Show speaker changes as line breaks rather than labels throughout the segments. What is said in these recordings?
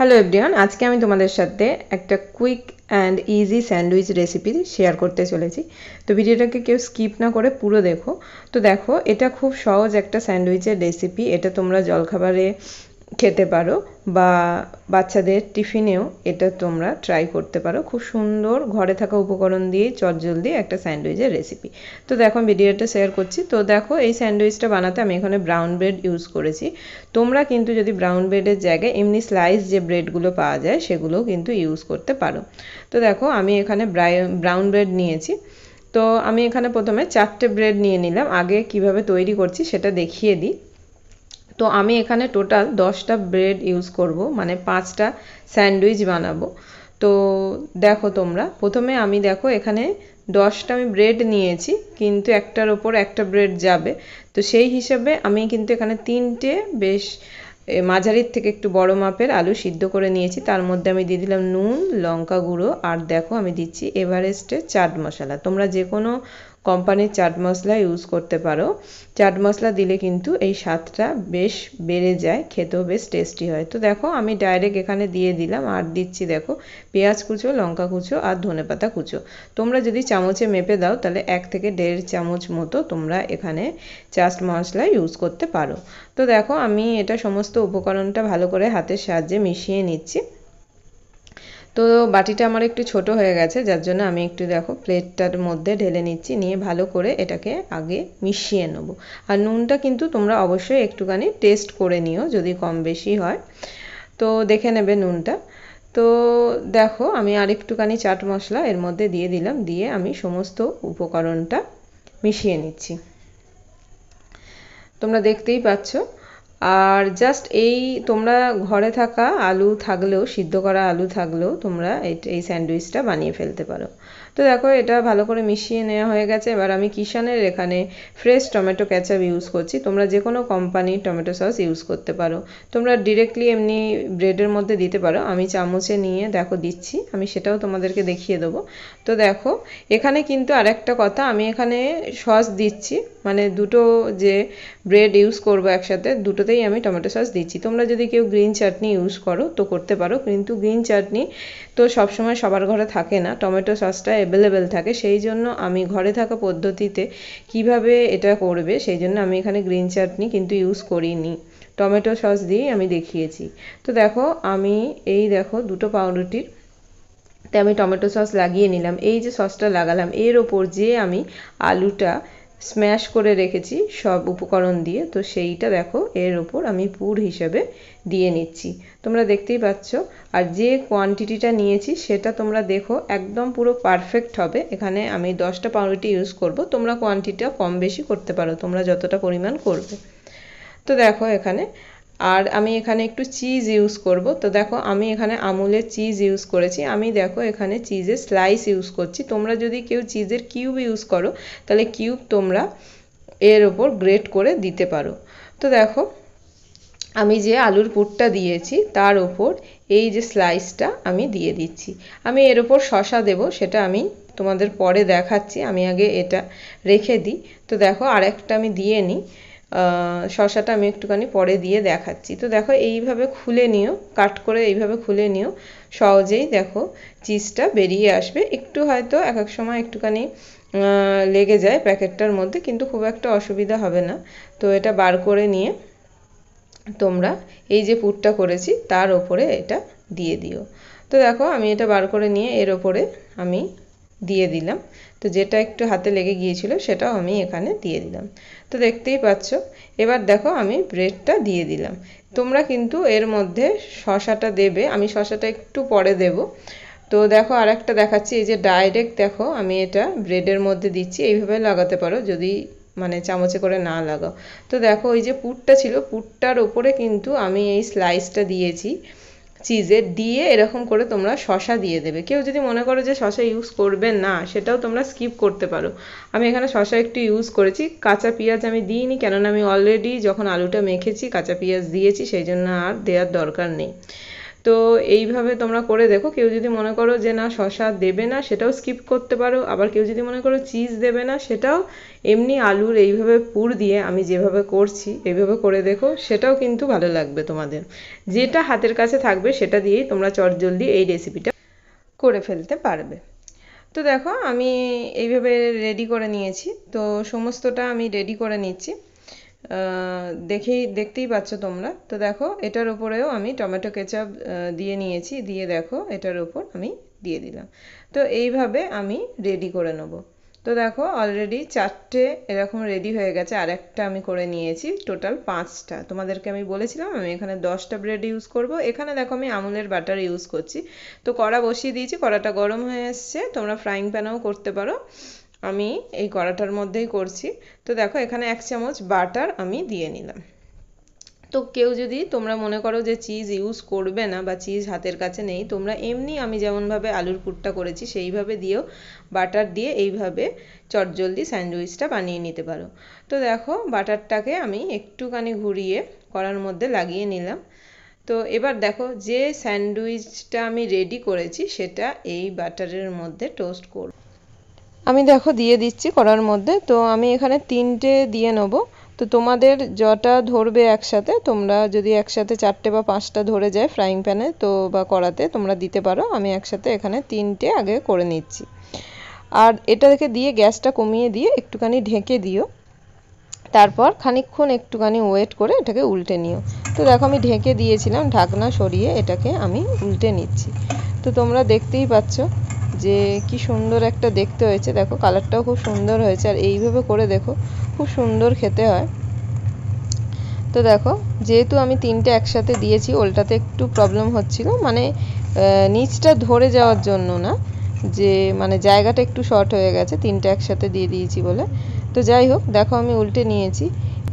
hello everyone আজকে আমি তোমাদের সাথে একটা quick and easy sandwich recipe share করতে চলেছি তো ভিডিওটাকে কেউ স্কিপ না করে পুরো দেখো তো দেখো এটা খুব সহজ একটা স্যান্ডউইচের রেসিপি এটা তোমরা জলখাবারে খেতে পারো বা বাচ্চাদের টিফিনেও এটা তোমরা ট্রাই করতে পারো খুব সুন্দর ঘরে থাকা উপকরণ দিয়ে চটজলদি একটা স্যান্ডউইচের রেসিপি তো দেখো ভিডিওটা শেয়ার করছি তো দেখো এই স্যান্ডউইচটা বানাতে আমি এখানে ব্রাউন ব্রেড ইউজ করেছি তোমরা কিন্তু যদি ব্রাউন ব্রেডের জায়গায় এমনি স্লাইস যে ব্রেডগুলো পাওয়া যায় সেগুলোও কিন্তু ইউজ করতে পারো তো দেখো আমি এখানে ব্রাউন ব্রেড নিয়েছি তো আমি এখানে প্রথমে চারটে ব্রেড নিয়ে নিলাম আগে কিভাবে তৈরি করছি সেটা দেখিয়ে দিই তো আমি এখানে টোটাল দশটা ব্রেড ইউজ করব মানে পাঁচটা স্যান্ডউইচ বানাবো তো দেখো তোমরা প্রথমে আমি দেখো এখানে দশটা আমি ব্রেড নিয়েছি কিন্তু একটার ওপর একটা ব্রেড যাবে তো সেই হিসাবে আমি কিন্তু এখানে তিনটে বেশ মাঝারির থেকে একটু বড় মাপের আলু সিদ্ধ করে নিয়েছি তার মধ্যে আমি দিয়ে দিলাম নুন লঙ্কা গুঁড়ো আর দেখো আমি দিচ্ছি এভারেস্টের চাট মশলা তোমরা যে কোনো কোম্পানির চাট মশলা ইউজ করতে পারো চাট মশলা দিলে কিন্তু এই স্বাদটা বেশ বেড়ে যায় খেতেও বেশ টেস্টি হয় তো দেখো আমি ডাইরেক্ট এখানে দিয়ে দিলাম আর দিচ্ছি দেখো পেঁয়াজ কুচো লঙ্কা কুচো আর ধনেপাতা কুচো তোমরা যদি চামচে মেপে দাও তাহলে এক থেকে দেড় চামচ মতো তোমরা এখানে চাট মশলা ইউজ করতে পারো তো দেখো আমি এটা সমস্ত উপকরণটা ভালো করে হাতের সাহায্যে মিশিয়ে নিচ্ছি তো বাটিটা আমার একটু ছোট হয়ে গেছে যার জন্য আমি একটু দেখো প্লেটটার মধ্যে ঢেলে নিচ্ছি নিয়ে ভালো করে এটাকে আগে মিশিয়ে নেব আর নুনটা কিন্তু তোমরা অবশ্যই একটুখানি টেস্ট করে নিও যদি কম বেশি হয় তো দেখে নেবে নুনটা তো দেখো আমি আরেকটুখানি চাট মশলা এর মধ্যে দিয়ে দিলাম দিয়ে আমি সমস্ত উপকরণটা মিশিয়ে নিচ্ছি তোমরা দেখতেই পাচ্ছ আর জাস্ট এই তোমরা ঘরে থাকা আলু থাকলেও সিদ্ধ করা আলু থাকলেও তোমরা এই স্যান্ডউইচটা বানিয়ে ফেলতে পারো তো দেখো এটা ভালো করে মিশিয়ে নেওয়া হয়ে গেছে এবার আমি কিষানের এখানে ফ্রেশ টমেটো ক্যাচাপ ইউজ করছি তোমরা যে কোনো কোম্পানির টমেটো সস ইউজ করতে পারো তোমরা ডিরেক্টলি এমনি ব্রেডের মধ্যে দিতে পারো আমি চামচে নিয়ে দেখো দিচ্ছি আমি সেটাও তোমাদেরকে দেখিয়ে দেবো তো দেখো এখানে কিন্তু আরেকটা কথা আমি এখানে সস দিচ্ছি মানে দুটো যে ব্রেড ইউজ করবো একসাথে দুটোতেই আমি টমেটো সস দিচ্ছি তোমরা যদি কেউ গ্রিন চাটনি ইউজ করো তো করতে পারো কিন্তু গ্রিন চাটনি তো সবসময় সবার ঘরে থাকে না টমেটো সসটা অ্যাভেলেবেল থাকে সেই জন্য আমি ঘরে থাকা পদ্ধতিতে কিভাবে এটা করবে সেই জন্য আমি এখানে গ্রিন চাটনি কিন্তু ইউজ করিনি টমেটো সস দিয়েই আমি দেখিয়েছি তো দেখো আমি এই দেখো দুটো পাউরুটির তে আমি টমেটো সস লাগিয়ে নিলাম এই যে সসটা লাগালাম এর ওপর যে আমি আলুটা স্ম্যাশ করে রেখেছি সব উপকরণ দিয়ে তো সেইটা দেখো এর ওপর আমি পুর হিসেবে দিয়ে নিচ্ছি তোমরা দেখতেই পাচ্ছ আর যে কোয়ান্টিটিটা নিয়েছি সেটা তোমরা দেখো একদম পুরো পারফেক্ট হবে এখানে আমি দশটা পাউরুটি ইউজ করব তোমরা কোয়ান্টিটিটা কম বেশি করতে পারো তোমরা যতটা পরিমাণ করবে তো দেখো এখানে আর আমি এখানে একটু চিজ ইউজ করব তো দেখো আমি এখানে আমুলের চিজ ইউজ করেছি আমি দেখো এখানে চিজের স্লাইস ইউজ করছি তোমরা যদি কেউ চিজের কিউব ইউজ করো তাহলে কিউব তোমরা এর ওপর গ্রেট করে দিতে পারো তো দেখো আমি যে আলুর পুরটা দিয়েছি তার ওপর এই যে স্লাইসটা আমি দিয়ে দিচ্ছি আমি এর ওপর শশা দেব সেটা আমি তোমাদের পরে দেখাচ্ছি আমি আগে এটা রেখে দিই তো দেখো আরেকটা আমি দিয়ে নিই শশাটা আমি একটুখানি পরে দিয়ে দেখাচ্ছি তো দেখো এইভাবে খুলে নিও কাট করে এইভাবে খুলে নিও সহজেই দেখো চিজটা বেরিয়ে আসবে একটু হয়তো এক এক সময় একটুখানি লেগে যায় প্যাকেটটার মধ্যে কিন্তু খুব একটা অসুবিধা হবে না তো এটা বার করে নিয়ে তোমরা এই যে পুরটা করেছি তার ওপরে এটা দিয়ে দিও তো দেখো আমি এটা বার করে নিয়ে এর ওপরে আমি দিয়ে দিলাম তো যেটা একটু হাতে লেগে গিয়েছিল সেটাও আমি এখানে দিয়ে দিলাম তো দেখতেই পাচ্ছ এবার দেখো আমি ব্রেডটা দিয়ে দিলাম তোমরা কিন্তু এর মধ্যে শশাটা দেবে আমি শশাটা একটু পরে দেব তো দেখো আর একটা দেখাচ্ছি এই যে ডাইরেক্ট দেখো আমি এটা ব্রেডের মধ্যে দিচ্ছি এইভাবে লাগাতে পারো যদি মানে চামচে করে না লাগাও তো দেখো ওই যে পুরটা ছিল পুরটার ওপরে কিন্তু আমি এই স্লাইসটা দিয়েছি চিজে দিয়ে এরকম করে তোমরা শশা দিয়ে দেবে কেউ যদি মনে করো যে শশা ইউজ করবে না সেটাও তোমরা স্কিপ করতে পারো আমি এখানে শশা একটু ইউজ করেছি কাঁচা পেঁয়াজ আমি দিইনি কেননা আমি অলরেডি যখন আলুটা মেখেছি কাঁচা পেঁয়াজ দিয়েছি সেই জন্য আর দেওয়ার দরকার নেই তো এইভাবে তোমরা করে দেখো কেউ যদি মনে করো যে না শশা দেবে না সেটাও স্কিপ করতে পারো আবার কেউ যদি মনে করো চিজ দেবে না সেটাও এমনি আলুর এইভাবে পুর দিয়ে আমি যেভাবে করছি এইভাবে করে দেখো সেটাও কিন্তু ভালো লাগবে তোমাদের যেটা হাতের কাছে থাকবে সেটা দিয়েই তোমরা চটজলদি এই রেসিপিটা করে ফেলতে পারবে তো দেখো আমি এইভাবে রেডি করে নিয়েছি তো সমস্তটা আমি রেডি করে নিচ্ছি দেখেই দেখতেই পাচ্ছ তোমরা তো দেখো এটার উপরেও আমি টমেটো কেচাপ দিয়ে নিয়েছি দিয়ে দেখো এটার উপর আমি দিয়ে দিলাম তো এইভাবে আমি রেডি করে নেব তো দেখো অলরেডি চারটে এরকম রেডি হয়ে গেছে আর একটা আমি করে নিয়েছি টোটাল পাঁচটা তোমাদেরকে আমি বলেছিলাম আমি এখানে দশটা ব্রেড ইউজ করব এখানে দেখো আমি আমুলের বাটার ইউজ করছি তো কড়া বসিয়ে দিয়েছি কড়াটা গরম হয়ে এসছে তোমরা ফ্রাইং প্যানেও করতে পারো আমি এই কড়াটার মধ্যেই করছি তো দেখো এখানে এক চামচ বাটার আমি দিয়ে নিলাম তো কেউ যদি তোমরা মনে করো যে চিজ ইউজ করবে না বা চিজ হাতের কাছে নেই তোমরা এমনি আমি যেমনভাবে আলুর পুরটা করেছি সেইভাবে দিয়েও বাটার দিয়ে এইভাবে চটজলদি স্যান্ডউইচটা বানিয়ে নিতে পারো তো দেখো বাটারটাকে আমি একটুখানি ঘুরিয়ে করার মধ্যে লাগিয়ে নিলাম তো এবার দেখো যে স্যান্ডউইচটা আমি রেডি করেছি সেটা এই বাটারের মধ্যে টোস্ট করবো আমি দেখো দিয়ে দিচ্ছি করার মধ্যে তো আমি এখানে তিনটে দিয়ে নেব তো তোমাদের যটা ধরবে একসাথে তোমরা যদি একসাথে চারটে বা পাঁচটা ধরে যায় ফ্রাইং প্যানে তো বা কড়াতে তোমরা দিতে পারো আমি একসাথে এখানে তিনটে আগে করে নিচ্ছি আর এটা দেখে দিয়ে গ্যাসটা কমিয়ে দিয়ে একটুখানি ঢেকে দিও তারপর খানিক্ষণ একটুখানি ওয়েট করে এটাকে উল্টে নিও তো দেখো আমি ঢেকে দিয়েছিলাম ঢাকনা সরিয়ে এটাকে আমি উল্টে নিচ্ছি তো তোমরা দেখতেই পাচ্ছ যে কি সুন্দর একটা দেখতে হয়েছে দেখো কালারটাও খুব সুন্দর হয়েছে আর এইভাবে করে দেখো খুব সুন্দর খেতে হয় তো দেখো যেহেতু আমি তিনটে একসাথে দিয়েছি ওলটাতে একটু প্রবলেম হচ্ছিল মানে নিচটা ধরে যাওয়ার জন্য না যে মানে জায়গাটা একটু শর্ট হয়ে গেছে তিনটে একসাথে দিয়ে দিয়েছি বলে তো যাই হোক দেখো আমি উল্টে নিয়েছি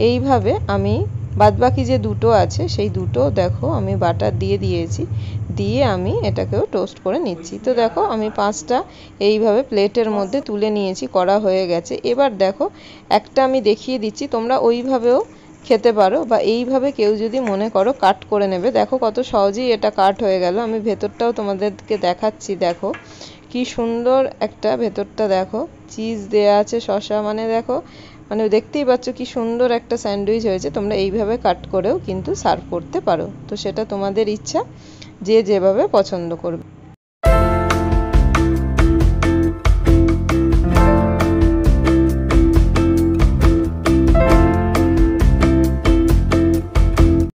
এইভাবে আমি বাদবাকি যে দুটো আছে সেই দুটো দেখো আমি বাটার দিয়ে দিয়েছি দিয়ে আমি এটাকেও টোস্ট করে নিচ্ছি তো দেখো আমি পাঁচটা এইভাবে প্লেটের মধ্যে তুলে নিয়েছি করা হয়ে গেছে এবার দেখো একটা আমি দেখিয়ে দিচ্ছি তোমরা ওইভাবেও খেতে পারো বা এইভাবে কেউ যদি মনে করো কাট করে নেবে দেখো কত সহজেই এটা কাট হয়ে গেল আমি ভেতরটাও তোমাদেরকে দেখাচ্ছি দেখো কি সুন্দর একটা ভেতরটা দেখো চিজ দেয়া আছে শশা মানে দেখো মানে দেখতেই পাচ্ছ কি সুন্দর একটা স্যান্ডউইচ হয়েছে তোমরা এইভাবে কাট করেও কিন্তু সার্ভ করতে পারো তো সেটা তোমাদের ইচ্ছা যে যেভাবে পছন্দ করবে